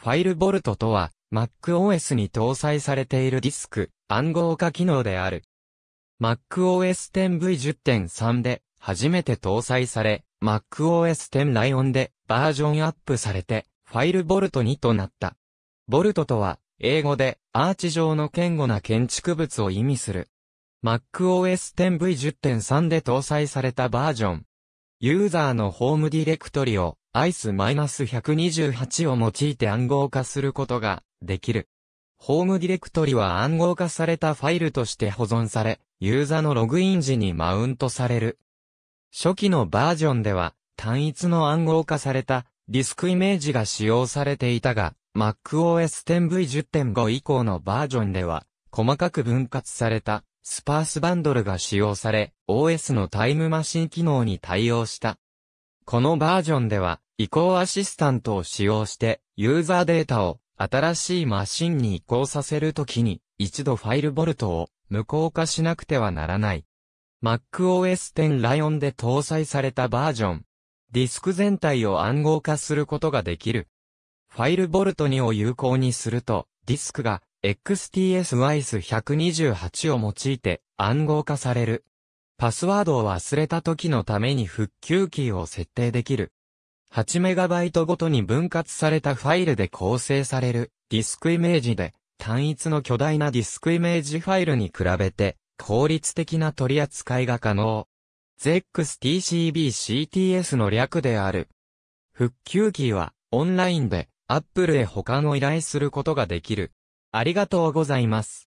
ファイルボルトとは、MacOS に搭載されているディスク、暗号化機能である。MacOS 10V10.3 で、初めて搭載され、MacOS 10 Lion で、バージョンアップされて、ファイルボルト2となった。ボルトとは、英語で、アーチ状の堅固な建築物を意味する。MacOS 10V10.3 で搭載されたバージョン。ユーザーのホームディレクトリをアイス -128 を用いて暗号化することができる。ホームディレクトリは暗号化されたファイルとして保存され、ユーザーのログイン時にマウントされる。初期のバージョンでは、単一の暗号化されたディスクイメージが使用されていたが、MacOS 10V10.5 以降のバージョンでは、細かく分割されたスパースバンドルが使用され、OS のタイムマシン機能に対応した。このバージョンでは、移行アシスタントを使用して、ユーザーデータを新しいマシンに移行させるときに、一度ファイルボルトを無効化しなくてはならない。MacOS 10ライオンで搭載されたバージョン。ディスク全体を暗号化することができる。ファイルボルト2を有効にすると、ディスクが x t s y s 1 2 8を用いて暗号化される。パスワードを忘れた時のために復旧キーを設定できる。8MB ごとに分割されたファイルで構成されるディスクイメージで、単一の巨大なディスクイメージファイルに比べて、効率的な取り扱いが可能。z x t c b c t s の略である。復旧キーは、オンラインで、Apple へ保管を依頼することができる。ありがとうございます。